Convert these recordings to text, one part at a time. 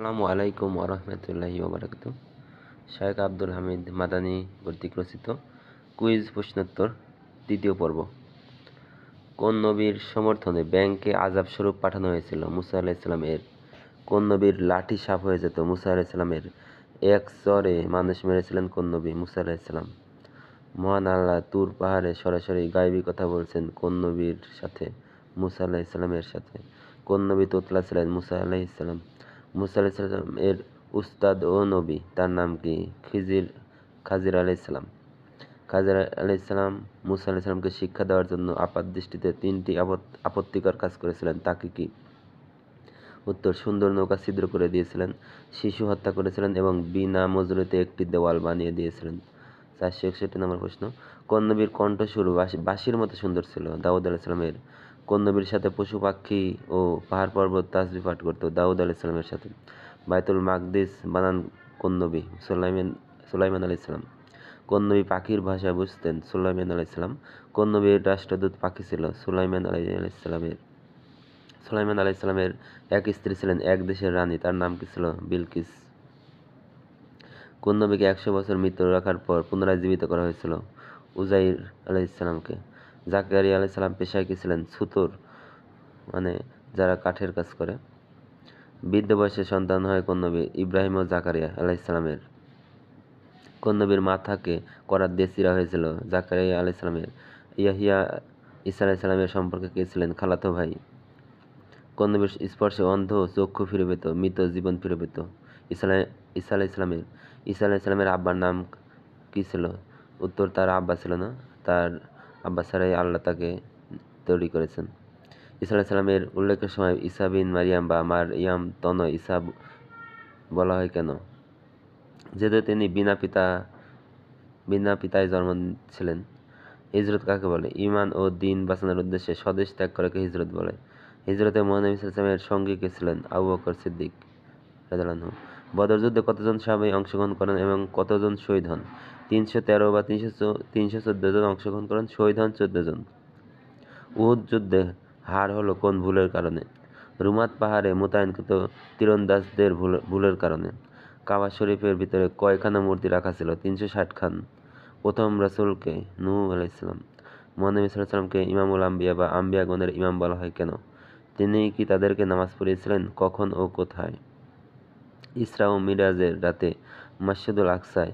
আসসালামু আলাইকুম ওরহমতুল্লাহি ওবরাকাত শেখ আব্দুল হামিদ মাদানী কর্তৃক রচিত কুইজ প্রশ্নোত্তর দ্বিতীয় পর্ব কোন নবীর সমর্থনে ব্যাংকে আজাব স্বরূপ পাঠানো হয়েছিল মুসা আলাইসালাম ইসলামের কোন নবীর লাঠি সাপ হয়ে যেত মুসা ইসলামের এক স্বরে মানুষ মেরেছিলেন কোন নবী মুসা ইসলাম মহান আল্লাহ তুর পাহাড়ে সরাসরি গাইবী কথা বলছেন কোন নবীর সাথে মুসা ইসলামের সাথে কোন নবী তোতলা ছিলেন মুসা ইসলাম মুসা আলাইসাল্লাম এর উস্তাদ ও নবী তার নাম কি খিজির খাজির আলাইসাল্লাম খাজির আলাইসাল্লাম মুসা আলাইসাল্লামকে শিক্ষা দেওয়ার জন্য আপাত দৃষ্টিতে তিনটি আপত্তিকর কাজ করেছিলেন তাকে কি উত্তর সুন্দর নৌকা ছিদ্র করে দিয়েছিলেন শিশু হত্যা করেছিলেন এবং বিনা মজুরিতে একটি দেওয়াল বানিয়ে দিয়েছিলেন চারশো একষট্টি নম্বর প্রশ্ন কন্নবীর নবীর কণ্ঠস্বর বাসির মতো সুন্দর ছিল দাউদ আলাইসালামের কন্দমের সাথে পশু পাখি ও পাহাড় পর্বত তাজবি পাঠ করত দাউদ আলাইসালামের সাথে বায়তুল মাকদিস বানান কন্দবি সোলাইমান সোলাইমান আলাইসালাম কন্নবী পাখির ভাষা বুঝতেন সুলাইমান আলাইসালাম কন্নবীর রাষ্ট্রদূত পাখি ছিল সুলাইমান আলাই আলাইসালামের সুলাইমান আলাইসালামের এক স্ত্রী ছিলেন এক দেশের রানী তার নাম কি ছিল বিলকিস কন্নবীকে একশো বছর মৃত্যু রাখার পর পুনরায় জীবিত করা হয়েছিল উজাইর আলাইসালামকে জাকারিয়া আলি সালাম পেশায় কি ছিলেন সুতোর মানে যারা কাঠের কাজ করে বৃদ্ধ বয়সে সন্তান হয় কন্যবী ইব্রাহিম ও জাকারিয়া আলাইসালামের কন্যবীর মাথাকে করার দিয়ে চিরা হয়েছিল জাকারিয়া আলাইসালামের ইয়াহিয়া ইসা আলাইসালামের সম্পর্কে কে ছিলেন খালাতো ভাই কন্যবীর স্পর্শে অন্ধ চক্ষু ফিরে পেত মৃত জীবন ফিরে পেত ইসা ইসা আলাইসালামের ইসা আলাইসালামের আব্বার নাম কী ছিল উত্তর তার আব্বা ছিল না তার আব্বা ছাড়াই আল্লাহ তাকে তৈরি করেছেন ইসা সালামের উল্লেখের সময় ইসা বিন মারিয়াম বা মার ইয়াম তন ইসা বলা হয় কেন যেহেতু তিনি বিনা পিতা বিনা পিতায় জন্ম ছিলেন হিজরত কাকে বলে ইমান ও দিন বাঁচানোর উদ্দেশ্যে স্বদেশ ত্যাগ করাকে হিজরত বলে হিজরতে মোহানবী ইসলামের সঙ্গী কে ছিলেন আবু বকর সিদ্দিক বদর যুদ্ধে কতজন সাহাবি অংশগ্রহণ করেন এবং কতজন শহীদ হন তিনশো তেরো বা তিনশো তিনশো চোদ্দো জন অংশগ্রহণ করেন শহীদ হন চোদ্দো জন উহুদ যুদ্ধে হার হলো কোন ভুলের কারণে রুমাত পাহাড়ে মোতায়েনকৃত তীরন্দাজদের ভুলের কারণে কাবা শরীফের ভিতরে কয়খানা মূর্তি রাখা ছিল তিনশো ষাট খান প্রথম রসুলকে নূ আলাইসালাম মোহানবী ইমামুল আম্বিয়া বা আম্বিয়াগণের ইমাম বলা হয় কেন তিনি কি তাদেরকে নামাজ পড়িয়েছিলেন কখন ও কোথায় ইসরা ও মিরাজের রাতে মাসুদুল আকসায়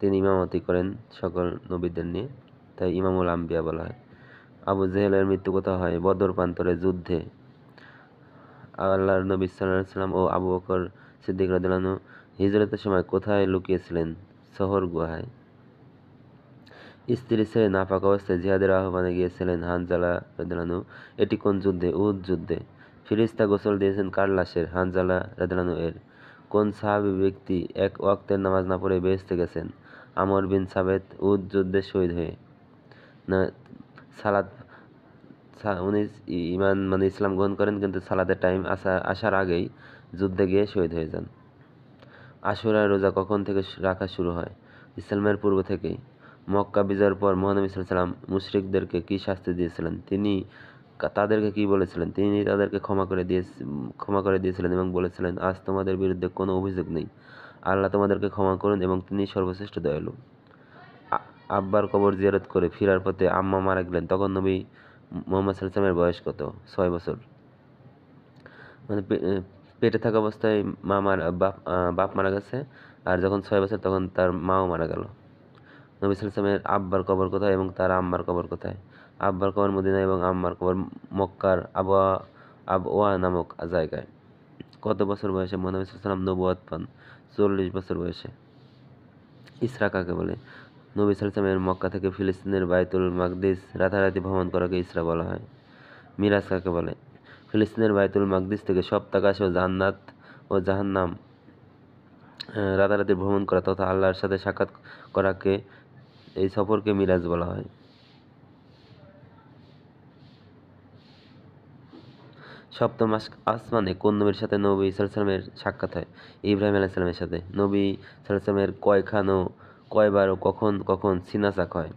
তিনি ইমামতি করেন সকল নবীদের নিয়ে তাই ইমামুল আম্বিয়া বলা হয় আবু জেহেলের মৃত্যু কথা হয় বদর প্রান্তরে যুদ্ধে আল্লাহ নবী সাল্লাম ও আবু বকর সিদ্দিক রাজু হিজরতের সময় কোথায় লুকিয়েছিলেন শহর গুহায় স্ত্রী ছেড়ে নাপাক অবস্থায় জিহাদের আহ্বানে গিয়েছিলেন হানজালা রেদানু এটি কোন যুদ্ধে উদ যুদ্ধে ফিরিস্তা গোসল দিয়েছেন কার্লাসের হানজালা রাদিলানু এর কোন সাহাবি ব্যক্তি এক ওয়াক্তের নামাজ না পড়ে বেহেস্তে গেছেন আমর বিন সাবেদ উদ যুদ্ধে শহীদ হয়ে সালাদ উনি ইমান মানে ইসলাম গ্রহণ করেন কিন্তু সালাদের টাইম আসা আসার আগেই যুদ্ধে গিয়ে শহীদ হয়ে যান আশুরা রোজা কখন থেকে রাখা শুরু হয় ইসলামের পূর্ব থেকেই মক্কা বিজয়ের পর মহানবী সাল্লাম মুশরিকদেরকে কী শাস্তি দিয়েছিলেন তিনি তাদেরকে কি বলেছিলেন তিনি তাদেরকে ক্ষমা করে দিয়ে ক্ষমা করে দিয়েছিলেন এবং বলেছিলেন আজ তোমাদের বিরুদ্ধে কোনো অভিযোগ নেই আল্লাহ তোমাদেরকে ক্ষমা করুন এবং তিনি সর্বশ্রেষ্ঠ দয়ালু আব্বার কবর জিয়ারত করে ফিরার পথে আম্মা মারা গেলেন তখন নবী মোহাম্মদ সাল্লামের বয়স কত ছয় বছর মানে পেটে থাকা অবস্থায় মা মারা বাপ বাপ মারা গেছে আর যখন ছয় বছর তখন তার মাও মারা গেল নবী সালামের আব্বার কবর কোথায় এবং তার আম্মার কবর কোথায় আব্বার কবর মদিনা এবং আম্মার কবর মক্কার আবওয়া আবওয়া নামক জায়গায় কত বছর বয়সে মহানবী সাল্লাম নবুয়াদ পান চল্লিশ বছর বয়সে ইসরা কাকে বলে নবী সালামের মক্কা থেকে ফিলিস্তিনের বায়তুল মাকদিস রাতারাতি ভ্রমণ করাকে ইসরা বলা হয় মিরাজ কাকে বলে ফিলিস্তিনের বায়তুল মাকদিস থেকে সপ্তাকাশ ও জাহান্নাত ও জাহান্নাম রাতারাতি ভ্রমণ করা তথা আল্লাহর সাথে সাক্ষাৎ করাকে এই সফরকে মিরাজ বলা হয় সপ্তম আসমানে কোন নবীর সাথে নবী সালসালামের সাক্ষাৎ হয় ইব্রাহিম সালামের সাথে নবী সালামের কয়খানো কয়বার ও কখন কখন সিনাসাক হয়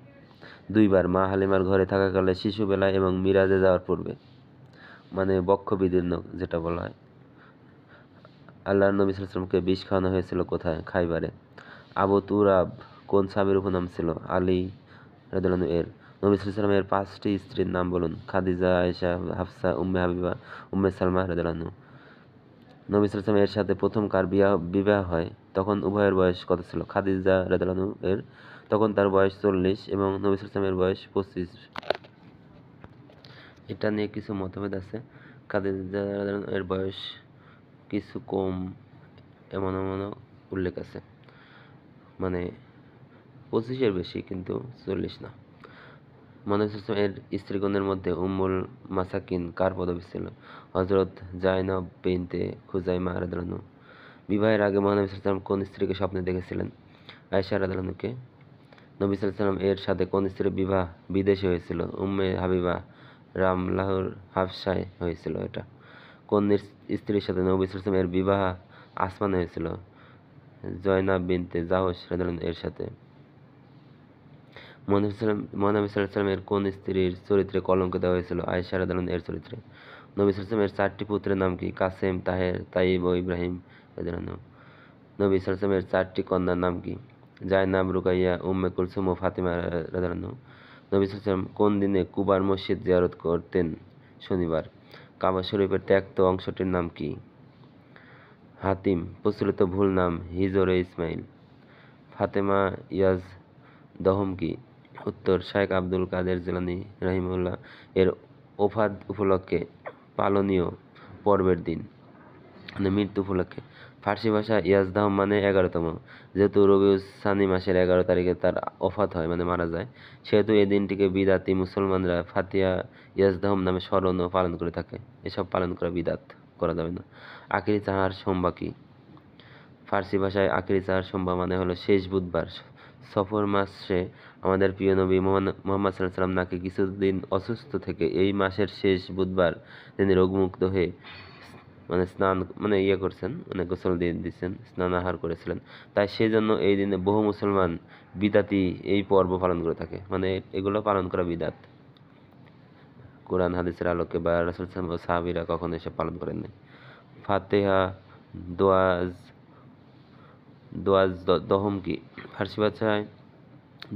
দুইবার মা হালিমার ঘরে থাকাকালে শিশুবেলা এবং মিরাজে যাওয়ার পূর্বে মানে বক্ষ বিদীর্ণ যেটা বলা হয় আল্লাহ নবী সালসালামকে বিষ খাওয়ানো হয়েছিল কোথায় খাইবারে আবু তুরাব কোন স্বামীর উপনাম ছিল আলী রাদুল্লাহ এর নবী সালামের পাঁচটি স্ত্রীর নাম বলুন খাদিজা আয়েশা হাফসা উম্মে হাবিবা উম্মে সালমা রাজানু নবী সালাম এর সাথে প্রথম কার বিয়া বিবাহ হয় তখন উভয়ের বয়স কত ছিল খাদিজা রাজানু এর তখন তার বয়স চল্লিশ এবং নবী সালামের বয়স পঁচিশ এটা নিয়ে কিছু মতভেদ আছে খাদিজা রাজানু এর বয়স কিছু কম এমন এমন উল্লেখ আছে মানে পঁচিশের বেশি কিন্তু চল্লিশ না মনোসিসম এর স্ত্রীগণের মধ্যে উম্মুল মাসাকিন কার পদবী ছিল হজরত জায়নব বিনতে খুজাইমা রাদালানু বিবাহের আগে মহানবী সাল্লাম কোন স্ত্রীকে স্বপ্নে দেখেছিলেন আয়সা রাদালানুকে নবী সাল্লাম এর সাথে কোন স্ত্রীর বিবাহ বিদেশে হয়েছিল উম্মে হাবিবা রাম লাহুর হাফসায় হয়েছিল এটা কোন স্ত্রীর সাথে নবী সাল্লাম এর বিবাহ আসমানে হয়েছিল জয়নাব বিনতে জাহস রাদানু এর সাথে মহানবী এর কোন স্ত্রীর চরিত্রে কলঙ্ক দেওয়া হয়েছিল আয়েশা রাদালন এর চরিত্রে নবী সালামের চারটি পুত্রের নাম কি কাসেম তাহের তাইব ও ইব্রাহিম নবী সালামের চারটি কন্যার নাম কি জায়নাব রুকাইয়া উম্মে কুলসুম ও ফাতিমা রাধারান্ন নবী কোন দিনে কুবার মসজিদ জিয়ারত করতেন শনিবার কাবা শরীফের ত্যাক্ত অংশটির নাম কি হাতিম প্রচলিত ভুল নাম হিজরে ইসমাইল ফাতেমা ইয়াজ দহম কি উত্তর শায়েখ আব্দুল কাদের জিলানি রহিমুল্লাহ এর ওফাদ উপলক্ষে পালনীয় পর্বের দিন মানে মৃত্যু উপলক্ষে ফার্সি ভাষা ইয়াজদাহ মানে এগারোতম যেহেতু রবিউস সানি মাসের এগারো তারিখে তার অফাত হয় মানে মারা যায় সেহেতু এই দিনটিকে বিদাতি মুসলমানরা ফাতিয়া ইয়াজদাহম নামে স্মরণ ও পালন করে থাকে এসব পালন করা বিদাত করা যাবে না আখিরি চাহার সোমবাকি ফার্সি ভাষায় আকিরি চাহার সোমবা মানে হলো শেষ বুধবার সফর মাসে আমাদের প্রিয় নবী মোহাম্মদ সাল্লাম নাকি কিছুদিন অসুস্থ থেকে এই মাসের শেষ বুধবার তিনি রোগমুক্ত হয়ে মানে স্নান মানে ইয়ে করছেন মানে গোসল দিয়ে দিচ্ছেন স্নান আহার করেছিলেন তাই সেই জন্য এই দিনে বহু মুসলমান বিদাতি এই পর্ব পালন করে থাকে মানে এগুলো পালন করা বিদাত কোরআন হাদিসের আলোকে বা রাসুল ও সাহাবিরা কখনো এসব পালন করেননি ফাতেহা দোয়াজ দোয়াজ দহম কি ফার্সি বাচ্চায়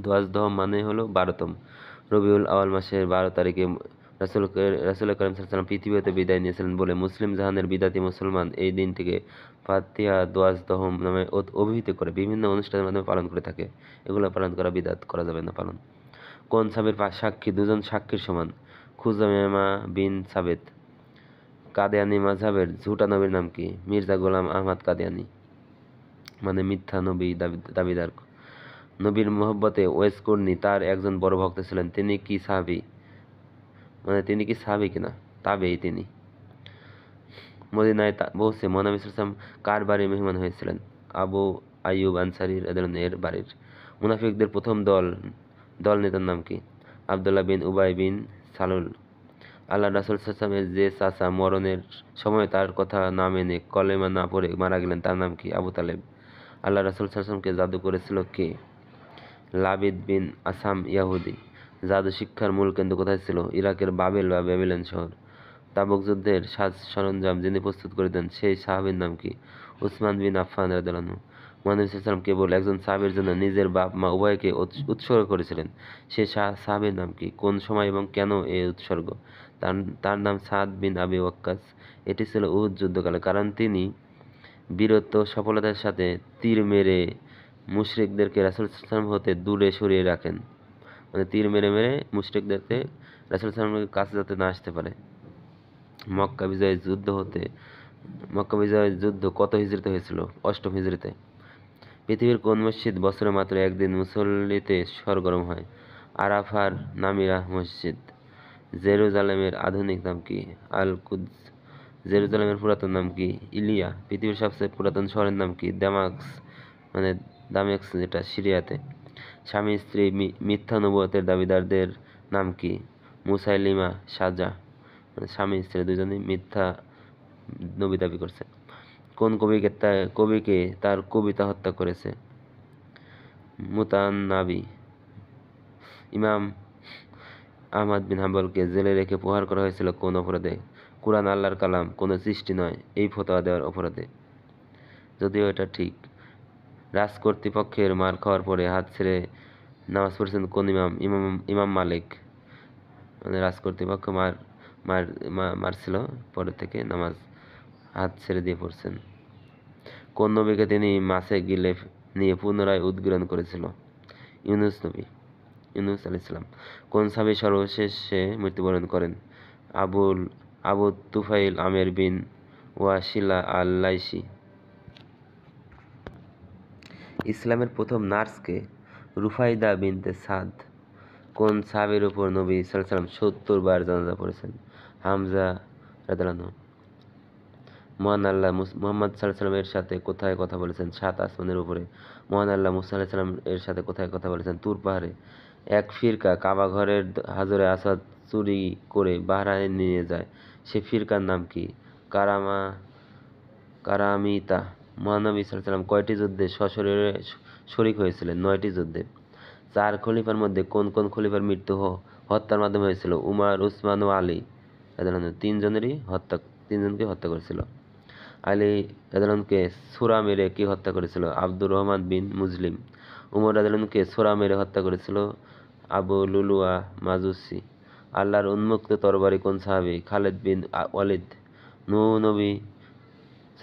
দোয়াজদহ মানে হলো বারোতম রবিউল আওয়াল মাসের বারো তারিখে রাসুল রাসুল করিম সাল্লাম পৃথিবীতে বিদায় নিয়েছিলেন বলে মুসলিম জাহানের বিদাতি মুসলমান এই দিনটিকে ফাতিয়া দোয়াজ দহম নামে অভিহিত করে বিভিন্ন অনুষ্ঠানের মাধ্যমে পালন করে থাকে এগুলো পালন করা বিদাত করা যাবে না পালন কোন সাবের সাক্ষী দুজন সাক্ষীর সমান মেমা বিন সাবেদ কাদিয়ানি মাঝাবের ঝুটা নবীর নাম কি মির্জা গোলাম আহমদ কাদিয়ানি মানে মিথ্যা নবী দাবি দাবিদার নবীর মোহব্বতে ওয়েস কর্নি তার একজন বড় ভক্ত ছিলেন তিনি কি সাহাবি মানে তিনি কি সাহাবি কিনা তাবেই তিনি মদিনায় বসে মোনাম ইসলাম কার বাড়ির মেহমান হয়েছিলেন আবু আইব আনসারির এর বাড়ির মুনাফিকদের প্রথম দল দল নেতার নাম কি আবদুল্লাহ বিন উবাই বিন সালুল আল্লাহ রাসুল সাল্লামের যে চাষা মরণের সময় তার কথা না মেনে কলেমা না পড়ে মারা গেলেন তার নাম কি আবু তালেব আল্লাহ রাসুল সাল্লামকে জাদু করেছিল কে লাবিদ বিন আসাম ইয়াহুদি জাদু শিক্ষার মূল কেন্দ্র কোথায় ছিল ইরাকের বাবেল বা বেবিলেন শহর তাবক যুদ্ধের সাজ সরঞ্জাম যিনি প্রস্তুত করিতেন সেই সাহাবির নাম কি উসমান বিন আফফান রাদানু মহানবী কেবল একজন সাহাবের জন্য নিজের বাপ মা উভয়কে উৎসর্গ করেছিলেন সে সাহাবের নাম কি কোন সময় এবং কেন এই উৎসর্গ তার তার নাম সাদ বিন আবি ওয়াক্কাস এটি ছিল উহুদ যুদ্ধকালে কারণ তিনি বীরত্ব সফলতার সাথে তীর মেরে মুশরেকদেরকে রাসুল সাল্লাম হতে দূরে সরিয়ে রাখেন মানে তীর মেরে মেরে মুশরিকদেরকে রাসুল সাল্লামের কাছে যাতে না আসতে পারে মক্কা বিজয়ের যুদ্ধ হতে মক্কা বিজয়ের যুদ্ধ কত হিজড়িতে হয়েছিল অষ্টম হিজড়িতে পৃথিবীর কোন মসজিদ বছরে মাত্র একদিন মুসল্লিতে সরগরম হয় আরাফার নামিরা মসজিদ জেরুজালেমের আধুনিক নাম কি আল কুদ জেরুজালেমের পুরাতন নাম কি ইলিয়া পৃথিবীর সবচেয়ে পুরাতন শহরের নাম কি দামাক্স মানে এক যেটা সিরিয়াতে স্বামী স্ত্রী মিথ্যা নবুয়তের দাবিদারদের নাম কি মুসাইলিমা সাজা মানে স্বামী স্ত্রী দুজনেই মিথ্যা নবী দাবি করছে কোন কবিকে কবিকে তার কবিতা হত্যা করেছে মুতান্নাবি ইমাম আহমদ বিন হাম্বলকে জেলে রেখে প্রহার করা হয়েছিল কোন অপরাধে কোরআন আল্লাহর কালাম কোনো সৃষ্টি নয় এই ফতোয়া দেওয়ার অপরাধে যদিও এটা ঠিক রাজ কর্তৃপক্ষের মার খাওয়ার পরে হাত ছেড়ে নামাজ পড়েছেন কোন ইমাম ইমাম ইমাম মালিক মানে রাজ কর্তৃপক্ষ মার মার মারছিল পরে থেকে নামাজ হাত ছেড়ে দিয়ে পড়ছেন কোন নবীকে তিনি মাছে গিলে নিয়ে পুনরায় উদ্গ্রহণ করেছিল ইউনুস নবী ইউনুস আলি ইসলাম কোন সাবি সর্বশেষে মৃত্যুবরণ করেন আবুল আবু তুফাইল আমের বিন ওয়াশিলা আল ইসলামের প্রথম নার্সকে রুফাইদা বিনতে সাদ কোন সাবের ওপর নবী সাল্লাম সত্তর বার জানাজা পড়েছেন হামজা রাদালানো মহান আল্লাহ মোহাম্মদ সাল্লাহ এর সাথে কোথায় কথা বলেছেন সাত আসমানের উপরে মহান আল্লাহ মুসাল্লাহ সাল্লাম এর সাথে কোথায় কথা বলেছেন তুর পাহাড়ে এক ফিরকা কাবা ঘরের হাজরে আসাদ চুরি করে বাহরাইন নিয়ে যায় সে ফিরকার নাম কি কারামা কারামিতা মহানবী সাল্লাম কয়টি যুদ্ধে সশরীরে শরিক হয়েছিলেন নয়টি যুদ্ধে চার খলিফার মধ্যে কোন কোন খলিফার মৃত্যু হত্যার মাধ্যমে হয়েছিল উমার উসমান ও আলী তিনজনেরই হত্যা তিনজনকে হত্যা করেছিল আলী রাজালনকে সুরা মেরে কি হত্যা করেছিল আব্দুর রহমান বিন মুজলিম উমর রাজালনকে সুরা মেরে হত্যা করেছিল আবু লুলুয়া মাজুসি আল্লাহর উন্মুক্ত তরবারি কোন সাহাবি খালেদ বিন ওয়ালিদ নু নবী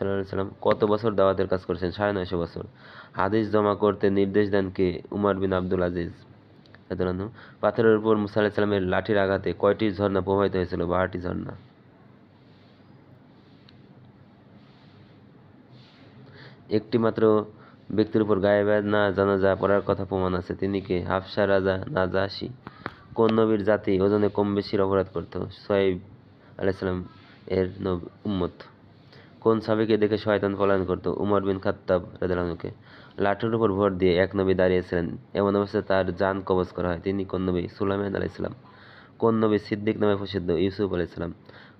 সাল্লাম কত বছর দাওয়াতের কাজ করেছেন সাড়ে নয়শো বছর হাদিস জমা করতে নির্দেশ দেন কে উমার বিন আব্দুল আজিজ পাথরের উপর মুসা সাল্লামের লাঠির আঘাতে কয়টি ঝর্ণা প্রবাহিত হয়েছিল বারোটি ঝর্ণা একটি মাত্র ব্যক্তির উপর গায়েবাদ না জানাজা পড়ার কথা প্রমাণ আছে তিনি কে হাফসা রাজা না নাজাসি কোন নবীর জাতি ওজনে কম বেশির অপরাধ করত সোহেব আলাইসালাম এর নব উম্মত কোন সাবিকে দেখে শয়তান পলায়ন করত উমর বিন খাত্তাব রাজুকে লাঠির উপর ভর দিয়ে এক নবী দাঁড়িয়েছিলেন এমন অবস্থায় তার যান কবজ করা হয় তিনি কোন নবী সুলাইমান ইসলাম কোন নবী সিদ্দিক নামে প্রসিদ্ধ ইউসুফ আলাইসালাম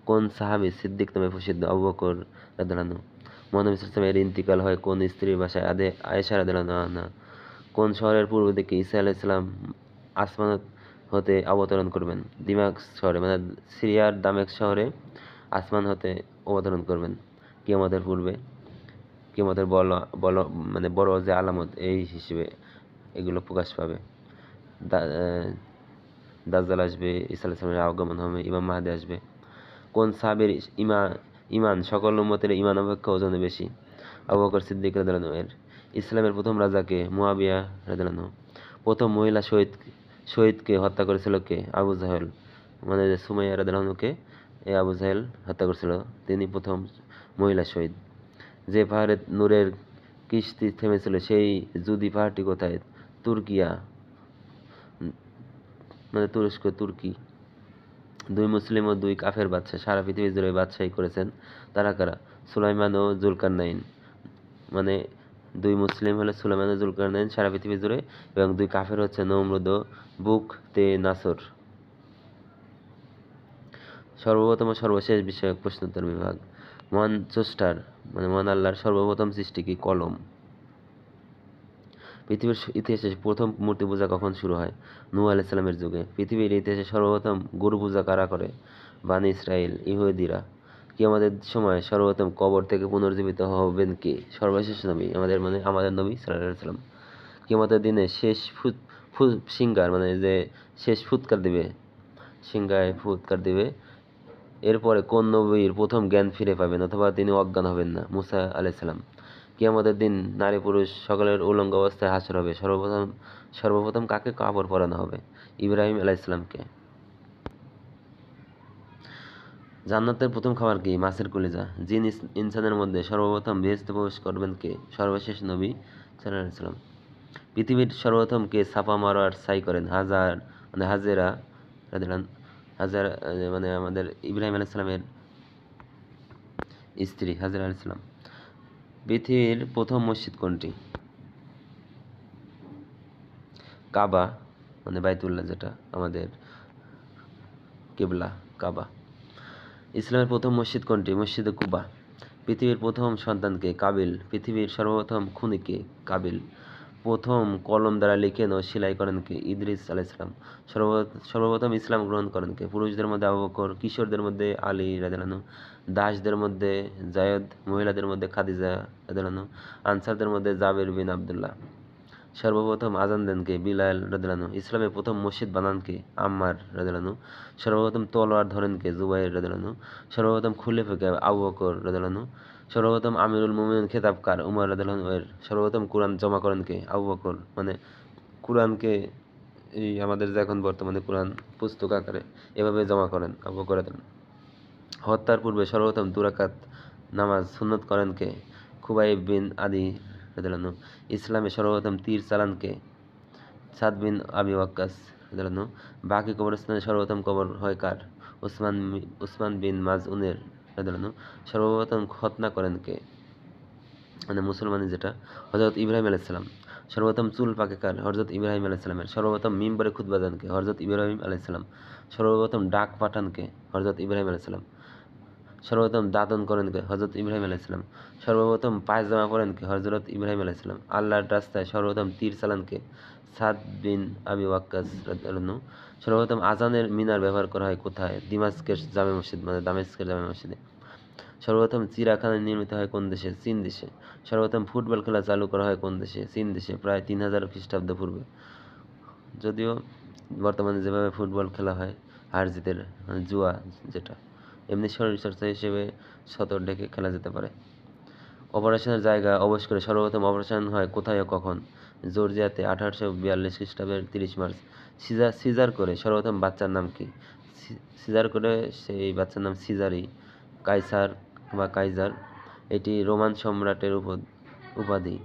কোন সাহাবি সিদ্দিক নামে প্রসিদ্ধ আবু বকর রাদু মহানবী ইসলামের ইন্তিকাল হয় কোন স্ত্রীর বাসায় আদে আয়েশা না কোন শহরের পূর্ব দিকে ইসা আলাইসালাম আসমান হতে অবতরণ করবেন দিমাক শহরে মানে সিরিয়ার দামেক শহরে আসমান হতে অবতরণ করবেন কেমতের পূর্বে কেমাতের বলা বলা মানে বড় যে আলামত এই হিসেবে এগুলো প্রকাশ পাবে দাজ্জাল আসবে ইসলাম ইসলামের আগমন হবে ইমাম মাহাদি আসবে কোন সাবের ইমা ইমান সকল উম্মতের ইমান অপেক্ষা ওজনে বেশি আবু বকর সিদ্দিক রাদালানু এর ইসলামের প্রথম রাজাকে মুয়াবিয়া রাদালানু প্রথম মহিলা শহীদ শহীদকে হত্যা করেছিল কে আবু জাহেল মানে সুমাইয়া রাদালানুকে এই আবু জাহেল হত্যা করেছিল তিনি প্রথম মহিলা শহীদ যে পাহাড়ে নূরের কিস্তি থেমেছিল সেই যুদি পাহাড়টি কোথায় তুর্কিয়া মানে তুরস্ক তুর্কি দুই মুসলিম ও দুই কাফের বাচ্চা সারা পৃথিবী জুড়ে বাদশাহী করেছেন তারা কারা সুলাইমান ও জুলকার নাইন মানে দুই মুসলিম হলে সুলাইমান ও জুলকারনাইন সারা পৃথিবী জুড়ে এবং দুই কাফের হচ্ছে নমরুদ বুক তে নাসর সর্বপ্রথম সর্বশেষ বিষয়ক প্রশ্নোত্তর বিভাগ মহান স্রষ্টার মানে মহান আল্লাহর সর্বপ্রথম সৃষ্টি কি কলম পৃথিবীর ইতিহাসে প্রথম মূর্তি পূজা কখন শুরু হয় নূ আলাইসালামের যুগে পৃথিবীর ইতিহাসে সর্বপ্রথম গুরু পূজা কারা করে বানী ইসরায়েল ইহুদিরা কি আমাদের সময় সর্বপ্রথম কবর থেকে পুনর্জীবিত হবেন কে সর্বশেষ নবী আমাদের মানে আমাদের নবী সাল্লাম আমাদের দিনে শেষ ফুত ফুত সিঙ্গার মানে যে শেষ ফুৎকার দিবে সিঙ্গায় ফুৎকার দিবে এরপরে কোন নবীর প্রথম জ্ঞান ফিরে পাবেন অথবা তিনি অজ্ঞান হবেন না মুসা কি আমাদের দিন নারী পুরুষ সকলের উলঙ্গ অবস্থায় হাসর হবে সর্বপ্রথম সর্বপ্রথম কাকে কাপড় পরানো হবে ইব্রাহিম আলাইসাল্লামকে জান্নাতের প্রথম খাবার কি মাছের কলিজা জিন ইনসানের মধ্যে সর্বপ্রথম বেহেস্তে প্রবেশ করবেন কে সর্বশেষ নবী সাল্লাম পৃথিবীর সর্বপ্রথম কে ছাপা মারোয়ার সাই করেন হাজার মানে হাজেরা হাজার মানে আমাদের ইব্রাহিম আলাইসালামের স্ত্রী হাজার আলাইসালাম পৃথিবীর প্রথম মসজিদ কোনটি কাবা মানে বাইতুল্লাহ যেটা আমাদের কেবলা কাবা ইসলামের প্রথম মসজিদ কোনটি মসজিদ কুবা পৃথিবীর প্রথম সন্তানকে কাবিল পৃথিবীর সর্বপ্রথম খুনিকে কাবিল প্রথম কলম দ্বারা লিখেন ও সেলাই করেন কে ইদ্রিস আল ইসলাম সর্বপ্রথম ইসলাম গ্রহণ করেন কে পুরুষদের মধ্যে আবকর কিশোরদের মধ্যে আলী রাজালানু দাসদের মধ্যে জায়দ মহিলাদের মধ্যে খাদিজা রাজালানু আনসারদের মধ্যে জাবির বিন আবদুল্লাহ সর্বপ্রথম আজান দেন কে বিলাল রাদুলানু ইসলামে প্রথম মসজিদ বানান কে আম্মার রাদুলানু সর্বপ্রথম তলোয়ার ধরেন কে জুবাইর রাদুলানু সর্বপ্রথম খুলে ফেকে আবু বকর রাদুলানু সর্বপ্রথম আমিরুল মোমিন খেতাবকার উমর এর সর্বপ্রথম কোরআন জমা করেন কে আবু বকর মানে কোরআনকে এই আমাদের যে এখন বর্তমানে কোরআন পুস্তক আকারে এভাবে জমা করেন আবু বকর হত্যার পূর্বে সর্বপ্রথম দুরাকাত নামাজ সুন্নত করেন কে খুবাই বিন আদি রাজু ইসলামে সর্বপ্রথম তীর চালান কে সাদ বিন আবি ওয়াক্কাস রাজু বাকি কবরস্থানে সর্বপ্রথম কবর হয় কার ওসমান ওসমান বিন মাজ উনের রাদু সর্বপ্রথম খতনা করেন কে মানে মুসলমানের যেটা হজরত ইব্রাহিম আলাইসালাম সর্বপ্রথম চুল পাকে কার হরজত ইব্রাহিম আলাইসালামের সর্বপ্রথম মিম্বরে খুদ্া দেনকে হরজত ইব্রাহিম আলাইসালাম সর্বপ্রথম ডাক পাঠানকে হরজত ইব্রাহিম আলাইসালাম সর্বপ্রথম দাদন করেন কে হজরত ইব্রাহিম আলাইসালাম সর্বপ্রথম পায়জামা করেন কে হজরত ইব্রাহিম আলাইসালাম আল্লাহর রাস্তায় সর্বপ্রথম তীর চালানকে সাদ বিন আবি ওয়াক্কাস সর্বপ্রথম আজানের মিনার ব্যবহার করা হয় কোথায় দিমাসকের জামে মসজিদ মানে দামেস্কের জামে মসজিদে সর্বপ্রথম চিড়াখানা নির্মিত হয় কোন দেশে চীন দেশে সর্বপ্রথম ফুটবল খেলা চালু করা হয় কোন দেশে চীন দেশে প্রায় তিন হাজার খ্রিস্টাব্দ পূর্বে যদিও বর্তমানে যেভাবে ফুটবল খেলা হয় হার জিতের মানে জুয়া যেটা এমনি শরীরচর্চা হিসেবে সতর ডেকে খেলা যেতে পারে অপারেশনের জায়গা অবশ্য করে সর্বপ্রথম অপারেশন হয় কোথায় ও কখন জর্জিয়াতে আঠারোশো বিয়াল্লিশ খ্রিস্টাব্দের তিরিশ মার্চ সিজার সিজার করে সর্বপ্রথম বাচ্চার নাম কি সিজার করে সেই বাচ্চার নাম সিজারি কাইসার বা কাইজার এটি রোমান সম্রাটের উপাধি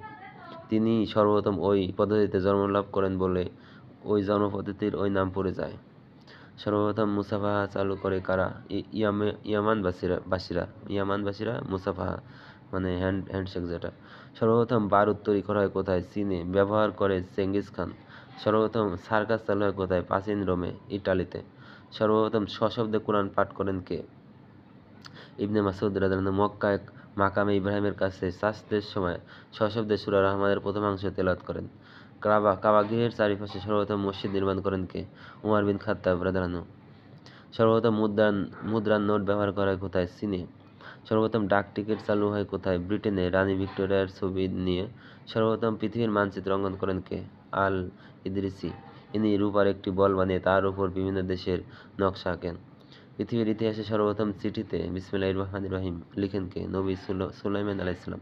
তিনি সর্বপ্রথম ওই পদ্ধতিতে জন্মলাভ করেন বলে ওই জন্মপদ্ধতির ওই নাম পড়ে যায় সর্বপ্রথম মুসাফাহা চালু করে কারা ইয়ামানবাসীরা বাসীরা ইয়ামানবাসীরা মুসাফাহা মানে হ্যান্ড হ্যান্ডশেক যেটা সর্বপ্রথম বার তৈরি করা হয় কোথায় চীনে ব্যবহার করে চেঙ্গিস খান সর্বপ্রথম সার্কাস চালু হয় কোথায় প্রাচীন রোমে ইটালিতে সর্বপ্রথম সশব্দে কোরআন পাঠ করেন কে ইবনে মাসুদ রাদান মক্কায় মাকামে ইব্রাহিমের কাছে শাস্তের সময় সশব্দে সুরা রহমানের প্রথমাংশ তেলাত করেন কাবা গৃহের চারিপাশে সর্বপ্রথম মসজিদ নির্মাণ করেন কে উমার বিন খাত্তাব রাদানু সর্বপ্রথম মুদ্রান মুদ্রার নোট ব্যবহার করা হয় কোথায় সিনে সর্বপ্রথম ডাক টিকিট চালু হয় কোথায় ব্রিটেনে রানী ভিক্টোরিয়ার ছবি নিয়ে সর্বপ্রথম পৃথিবীর মানচিত্র অঙ্কন করেন কে আল ইদ্রিসি ইনি রূপার একটি বল বানিয়ে তার উপর বিভিন্ন দেশের নকশা আঁকেন পৃথিবীর ইতিহাসে সর্বপ্রথম চিঠিতে বিসমুল্লাহ রহমান রহিম লিখেন কে নবী সুলাইমান ইসলাম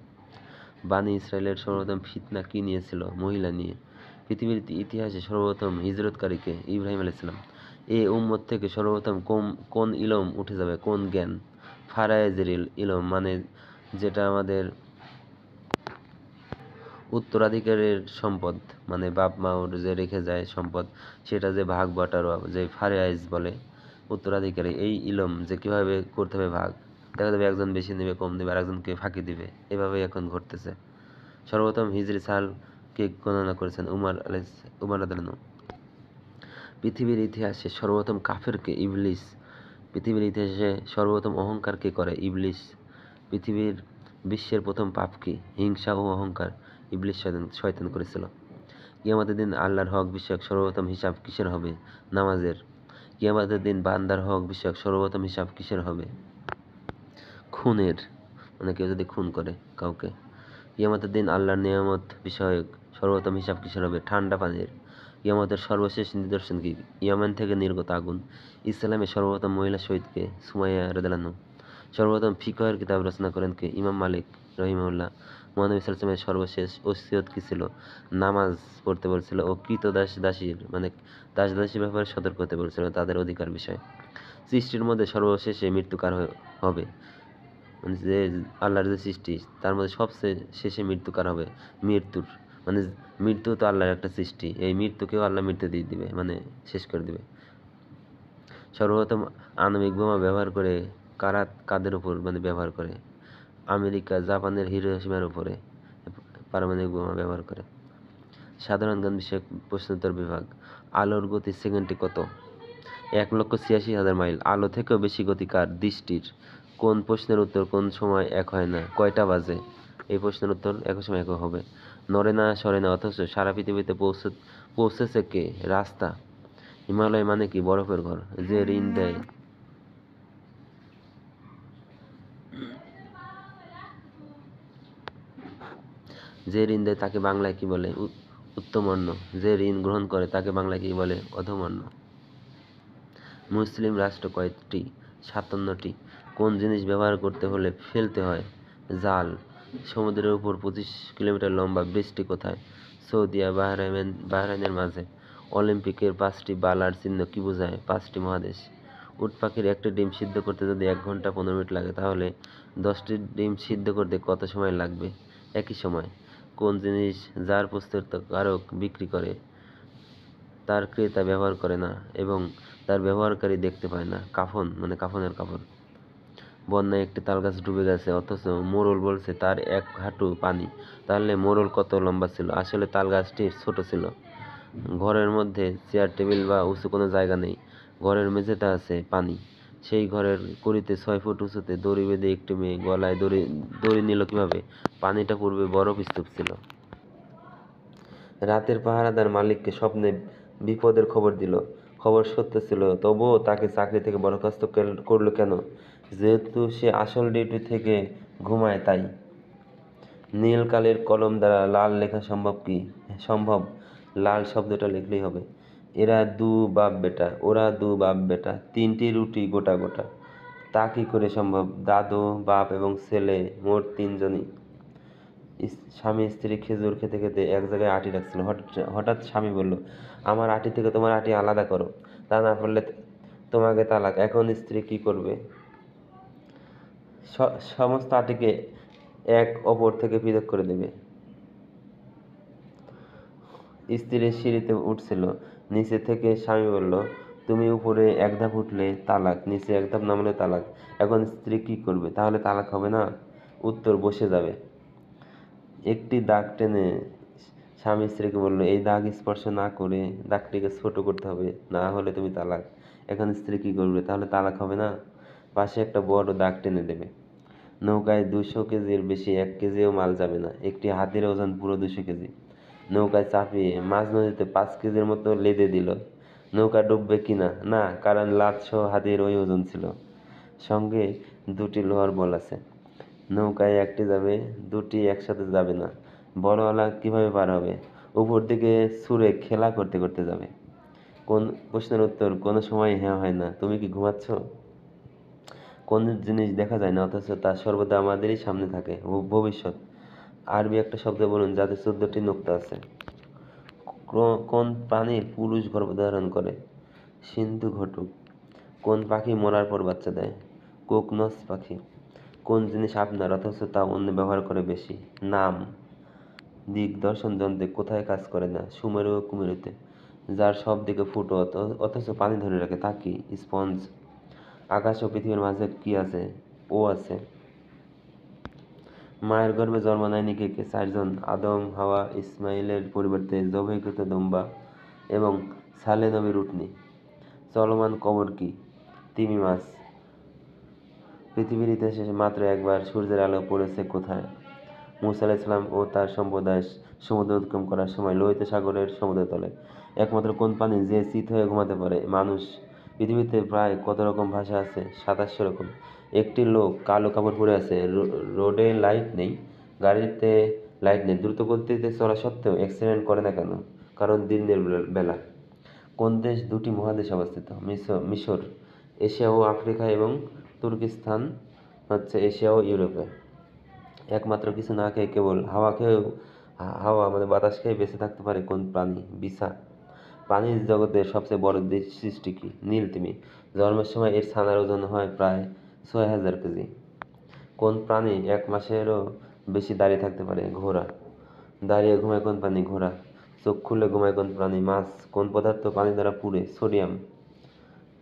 বাণী ইসরায়েলের সর্বপ্রথম ফিতনা কী নিয়েছিল মহিলা নিয়ে পৃথিবীর ইতিহাসে সর্বপ্রথম হিজরতকারীকে ইব্রাহিম ইসলাম এ উম্মত থেকে সর্বপ্রথম কোন কোন ইলম উঠে যাবে কোন জ্ঞান ফারায়েজের ইলম মানে যেটা আমাদের উত্তরাধিকারের সম্পদ মানে বাপ মা ওর যে রেখে যায় সম্পদ সেটা যে ভাগ বাটার যে ফারেয়াইজ বলে উত্তরাধিকারী এই ইলম যে কিভাবে করতে হবে ভাগ দেখা যাবে একজন বেশি নেবে কম নেবে আর একজনকে ফাঁকি দিবে এভাবে এখন ঘটতেছে সর্বপ্রথম হিজরি সালকে গণনা করেছেন উমার আলিস উমার আদালনু পৃথিবীর ইতিহাসে সর্বপ্রথম কাফেরকে ইবলিস পৃথিবীর ইতিহাসে সর্বপ্রথম অহংকার কে করে ইবলিস পৃথিবীর বিশ্বের প্রথম কি হিংসা ও অহংকার ইবলিস শয়তান করেছিল ইয়ামাতের দিন আল্লাহর হক বিষয়ক সর্বপ্রথম হিসাব কিসের হবে নামাজের কিয়ামতের দিন বান্দার হক বিষয়ক সর্বপ্রথম হিসাব কিসের হবে খুনের মানে কেউ যদি খুন করে কাউকে ইয়ামতের দিন আল্লাহর নিয়ামত বিষয়ক সর্বপ্রথম হিসাব কিসের হবে ঠান্ডা পানির ইয়ামতের সর্বশেষ নিদর্শন কি ইয়ামেন থেকে নির্গত আগুন ইসলামের সর্বপ্রথম মহিলা শহীদকে সুমাইয়া রদালানু সর্বপ্রথম ফিকয়ের কিতাব রচনা করেন কে ইমাম মালিক রহিমউল্লাহ মহানবী সর্বশেষ ওসিয়ত কী ছিল নামাজ পড়তে বলছিল ও কৃত দাস দাসীর মানে দাস দাসীর ব্যাপারে সতর্ক হতে বলছিল তাদের অধিকার বিষয়ে সৃষ্টির মধ্যে সর্বশেষে মৃত্যুকার হবে মানে যে আল্লাহর যে সৃষ্টি তার মধ্যে সবচেয়ে শেষে মৃত্যুকার হবে মৃত্যুর মানে মৃত্যু তো আল্লাহর একটা সৃষ্টি এই মৃত্যুকেও আল্লাহ মৃত্যু দিয়ে দিবে মানে শেষ করে দিবে সর্বপ্রথম আণবিক বোমা ব্যবহার করে কারা কাদের উপর মানে ব্যবহার করে আমেরিকা জাপানের হিরোশিমার উপরে পারমাণবিক বোমা ব্যবহার করে সাধারণ জ্ঞান বিষয়ক প্রশ্নোত্তর বিভাগ আলোর গতি সেকেন্ডে কত এক লক্ষ ছিয়াশি হাজার মাইল আলো থেকেও বেশি গতি কার দৃষ্টির কোন প্রশ্নের উত্তর কোন সময় এক হয় না কয়টা বাজে এই প্রশ্নের উত্তর এক সময় এক হবে নরে না সরে না অথচ সারা পৃথিবীতে পৌঁছে পৌঁছেছে কে রাস্তা হিমালয় মানে কি বরফের ঘর যে ঋণ দেয় যে ঋণ দেয় তাকে বাংলায় কি বলে উত্তমন্য যে ঋণ গ্রহণ করে তাকে বাংলায় কি বলে অধমন্য মুসলিম রাষ্ট্র কয়েকটি সাতান্নটি কোন জিনিস ব্যবহার করতে হলে ফেলতে হয় জাল সমুদ্রের উপর পঁচিশ কিলোমিটার লম্বা বৃষ্টি কোথায় সৌদিয়া বাহরাইন বাহরাইনের মাঝে অলিম্পিকের পাঁচটি বালার চিহ্ন কী বোঝায় পাঁচটি মহাদেশ উট পাখির একটি ডিম সিদ্ধ করতে যদি এক ঘন্টা পনেরো মিনিট লাগে তাহলে দশটি ডিম সিদ্ধ করতে কত সময় লাগবে একই সময় কোন জিনিস যার প্রস্তুত কারক বিক্রি করে তার ক্রেতা ব্যবহার করে না এবং তার ব্যবহারকারী দেখতে পায় না কাফন মানে কাফনের কাপড় বন্যায় একটি তালগাছ ডুবে গেছে অথচ মোরল বলছে তার এক হাঁটু পানি তাহলে মোরল কত লম্বা ছিল আসলে তালগাছটি ছোট ছিল ঘরের মধ্যে চেয়ার টেবিল বা উঁচু কোনো জায়গা নেই ঘরের মেঝেতে আছে পানি সেই ঘরের কুড়িতে ছয় ফুট উঁচুতে দড়ি বেঁধে একটি মেয়ে গলায় দড়ি দড়ি নিল কিভাবে পানিটা পূর্বে বরফ স্তূপ ছিল রাতের পাহারাদার মালিককে স্বপ্নে বিপদের খবর দিল খবর সত্য ছিল তবুও তাকে চাকরি থেকে বরখাস্ত করলো কেন যেহেতু সে আসল ডিউটি থেকে ঘুমায় তাই নীল কালের কলম দ্বারা লাল লেখা সম্ভব কি সম্ভব লাল শব্দটা লিখলেই হবে এরা দু বাপ বেটা ওরা দু বাপ বেটা তিনটি রুটি গোটা গোটা তা কী করে সম্ভব দাদু বাপ এবং ছেলে মোট তিনজনই স্বামী স্ত্রী খেজুর খেতে খেতে এক জায়গায় আটি রাখছিল হঠাৎ স্বামী বলল আমার আটি থেকে তোমার আটি আলাদা করো তা না করলে তোমাকে তালাক এখন স্ত্রী কি করবে সমস্ত আটিকে এক অপর থেকে পৃথক করে দেবে স্ত্রীর সিঁড়িতে উঠছিল নিচে থেকে স্বামী বলল তুমি উপরে এক ধাপ উঠলে তালাক নিচে এক ধাপ নামলে তালাক এখন স্ত্রী কি করবে তাহলে তালাক হবে না উত্তর বসে যাবে একটি দাগ টেনে স্বামী স্ত্রীকে বললো এই দাগ স্পর্শ না করে দাগটিকে ছোট করতে হবে না হলে তুমি তালাক এখন স্ত্রী কি করবে তাহলে তালাক হবে না পাশে একটা বড় দাগ টেনে দেবে নৌকায় দুশো কেজির বেশি এক কেজিও মাল যাবে না একটি হাতির ওজন পুরো দুশো কেজি নৌকায় চাপিয়ে মাঝ নদীতে পাঁচ কেজির মতো লেদে দিল নৌকা ডুববে কিনা না কারণ সহ হাতির ওই ওজন ছিল সঙ্গে দুটি লোহার বল আছে নৌকায় একটি যাবে দুটি একসাথে যাবে না বড়ওয়ালা কিভাবে পার হবে উপর দিকে ছুঁড়ে খেলা করতে করতে যাবে কোন প্রশ্নের উত্তর কোনো সময় হ্যাঁ হয় না তুমি কি ঘুমাচ্ছ কোন জিনিস দেখা যায় না অথচ তা সর্বদা আমাদেরই সামনে থাকে ভবিষ্যৎ আরবি একটা শব্দ বলুন যাতে চোদ্দটি নোক্তা আছে কোন প্রাণী পুরুষ গর্ভধারণ করে সিন্ধু ঘটু কোন পাখি মরার পর বাচ্চা দেয় কোকনস পাখি কোন জিনিস আপনার অথচ তা অন্য ব্যবহার করে বেশি নাম দর্শন যন্ত্রে কোথায় কাজ করে না সুমেরু ও কুমেরুতে যার সব দিকে ফুটো অথচ পানি ধরে রাখে তা কি স্পঞ্জ আকাশ ও পৃথিবীর মাঝে কি আছে ও আছে মায়ের গর্ভে জন্ম নেয়নি কে কে চারজন আদম হাওয়া ইসমাইলের পরিবর্তে জবাইকৃত দম্বা এবং সালে নবীর উটনি চলমান কবর কি তিমি মাছ পৃথিবীর ইতিহাসে মাত্র একবার সূর্যের আলো পড়েছে কোথায় মুসা ইসলাম ও তার সম্প্রদায় সমুদ্র উদ্গম করার সময় লোহিত সাগরের তলে একমাত্র কোন পানি যে শীত হয়ে ঘুমাতে পারে মানুষ পৃথিবীতে প্রায় কত রকম ভাষা আছে সাতাশশো রকম একটি লোক কালো কাপড় পরে আছে রোডে লাইট নেই গাড়িতে লাইট নেই দ্রুত গতিতে চলা সত্ত্বেও অ্যাক্সিডেন্ট করে না কেন কারণ দিনের বেলা কোন দেশ দুটি মহাদেশ অবস্থিত মিশর এশিয়া ও আফ্রিকা এবং তুর্কিস্তান হচ্ছে এশিয়া ও ইউরোপে একমাত্র কিছু না খেয়ে কেবল হাওয়া খেয়েও হাওয়া মানে বাতাস খেয়ে বেঁচে থাকতে পারে কোন প্রাণী বিসা প্রাণীর জগতের সবচেয়ে বড় সৃষ্টি কি নীল তিমি জন্মের সময় এর ছানার ওজন হয় প্রায় ছয় হাজার কেজি কোন প্রাণী এক মাসেরও বেশি দাঁড়িয়ে থাকতে পারে ঘোড়া দাঁড়িয়ে ঘুমায় কোন প্রাণী ঘোড়া চোখ খুলে ঘুমায় কোন প্রাণী মাছ কোন পদার্থ পানি দ্বারা পুড়ে সোডিয়াম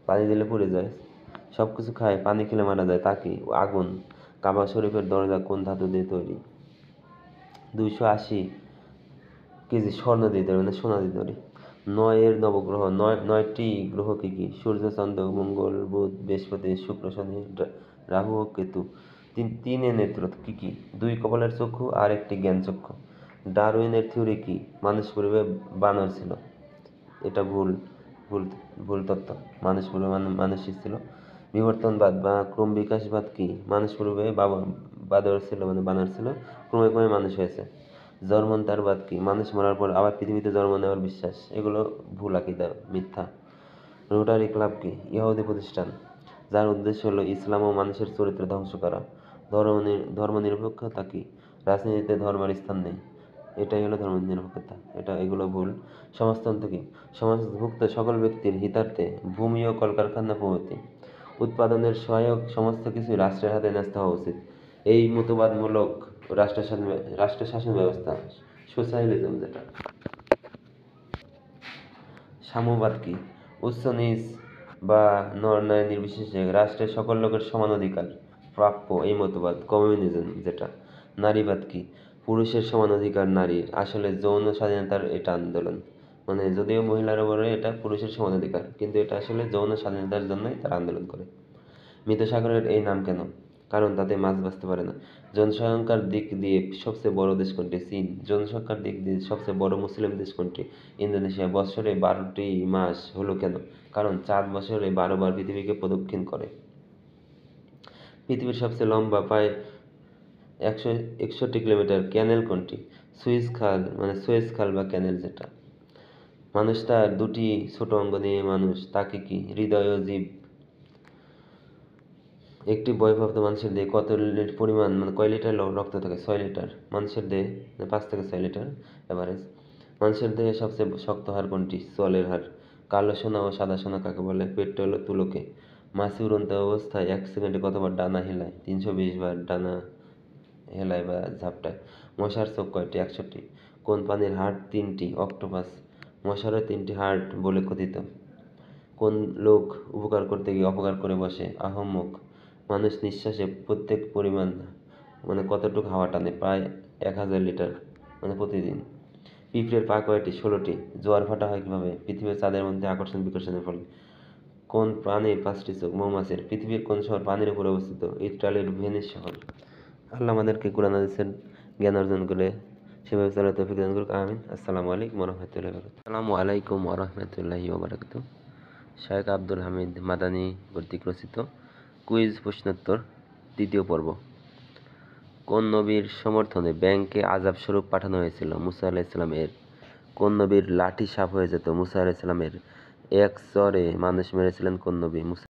পানি দিলে পুড়ে যায় সব কিছু খায় পানি খেলে মারা যায় তাকে আগুন কাবা শরীফের দরজা কোন ধাতু দিয়ে তৈরি দুইশো আশি কেজি স্বর্ণ দিয়ে তৈরি মানে সোনা দিয়ে তৈরি নয়ের নবগ্রহ নয় নয়টি গ্রহ কী কী সূর্য চন্দ্র মঙ্গল বুধ বৃহস্পতি শুক্র শনি রাহু ও কেতু তিন তিনে নেত্র কী কী দুই কপালের চক্ষু আর একটি জ্ঞান চক্ষু ডারউইনের থিওরি কী মানুষ পূর্বে বানর ছিল এটা ভুল ভুল ভুল তত্ত্ব মানুষ পূর্বে মানুষই ছিল বিবর্তনবাদ বা ক্রম বিকাশবাদ কী মানুষ পূর্বে বাদর ছিল মানে বানর ছিল ক্রমে ক্রমে মানুষ হয়েছে জন্মান্তরবাদ কি মানুষ মরার পর আবার পৃথিবীতে জন্ম নেওয়ার বিশ্বাস এগুলো ভুল আকিদা মিথ্যা রোটারি ক্লাব কি ইহুদি প্রতিষ্ঠান যার উদ্দেশ্য হলো ইসলাম ও মানুষের চরিত্র ধ্বংস করা ধর্ম ধর্মনিরপেক্ষতা কি রাজনীতিতে ধর্মের স্থান নেই এটাই হলো ধর্ম নিরপেক্ষতা এটা এগুলো ভুল সমাজতন্ত্র কি সমাজভুক্ত সকল ব্যক্তির হিতার্থে ভূমি ও কলকারখানা প্রভৃতি উৎপাদনের সহায়ক সমস্ত কিছু রাষ্ট্রের হাতে ন্যস্ত হওয়া উচিত এই মতবাদমূলক রাষ্ট্রশাসন রাষ্ট্র শাসন ব্যবস্থা সোশ্যালিজম যেটা সাম্যবাদ কি উচ্চ নিচ বা নরনায় নির্বিশেষে রাষ্ট্রের সকল লোকের সমান অধিকার প্রাপ্য এই মতবাদ কমিউনিজম যেটা নারীবাদ কি পুরুষের সমান অধিকার নারীর আসলে যৌন স্বাধীনতার এটা আন্দোলন মানে যদিও মহিলার উপরে এটা পুরুষের সমান অধিকার কিন্তু এটা আসলে যৌন স্বাধীনতার জন্যই তারা আন্দোলন করে মৃতসাগরের এই নাম কেন কারণ তাতে মাছ বাঁচতে পারে না জনসংখ্যার দিক দিয়ে সবচেয়ে বড় দেশ কোনটি চীন জনসংখ্যার দিক দিয়ে সবচেয়ে বড় মুসলিম দেশ কোনটি ইন্দোনেশিয়া বছরে বারোটি মাস হলো কেন কারণ চাঁদ বছরে বারোবার পৃথিবীকে প্রদক্ষিণ করে পৃথিবীর সবচেয়ে লম্বা প্রায় একশো একষট্টি কিলোমিটার ক্যানেল কোনটি সুইস খাল মানে সুয়েজ খাল বা ক্যানেল যেটা মানুষ তার দুটি ছোট অঙ্গ নিয়ে মানুষ তাকে কি হৃদয় ও জীব একটি বয়প্রাপ্ত মানুষের দেহে কত পরিমাণ মানে কয় লিটার রক্ত থাকে ছয় লিটার মানুষের দেহে মানে পাঁচ থেকে ছয় লিটার অ্যাভারেজ মানুষের দেহে সবচেয়ে শক্ত হাড় কোনটি সোয়ালের হাড় কালো সোনা ও সাদা সোনা কাকে বলে পেট্রোল হলো তুলোকে মাছি উড়ন্ত অবস্থায় এক সেকেন্ডে কতবার ডানা হেলায় তিনশো বিশ বার ডানা হেলায় বা ঝাপটায় মশার চোখ কয়টি একষট্টি কোন পানির হাট তিনটি অক্টোপাস মশারও তিনটি হাট বলে কথিত কোন লোক উপকার করতে গিয়ে অপকার করে বসে আহম্মক মানুষ নিঃশ্বাসে প্রত্যেক পরিমাণ মানে কতটুকু হাওয়া টানে প্রায় এক হাজার লিটার মানে প্রতিদিন পিঁপড়ের পা কয়টি ষোলোটি জোয়ার ফাটা হয় কীভাবে পৃথিবীর চাঁদের মধ্যে আকর্ষণ বিকর্ষণের ফলে কোন প্রাণীর পাঁচটি চোখ মৌমাছির পৃথিবীর কোন শহর পানির উপরে অবস্থিত ইটালির ভেনিস শহর আল্লাহ আমাদেরকে কোরআন হাদিসের জ্ঞান অর্জন করে সেভাবে চলার তৌফিক দান করুক আমিন আসসালামু আলাইকুম রহমতুল্লাহ আসসালামু আলাইকুম রহমতুল্লাহি ওবরাকাত শায়েক আব্দুল হামিদ মাদানী কর্তৃক রচিত কুইজ প্রশ্নোত্তর দ্বিতীয় পর্ব কোন নবীর সমর্থনে ব্যাংকে আজাব স্বরূপ পাঠানো হয়েছিল মুসা ইসলামের কোন নবীর লাঠি সাপ হয়ে যেত মুসা ইসলামের এক চরে মানুষ মেরেছিলেন কোন নবী মুসা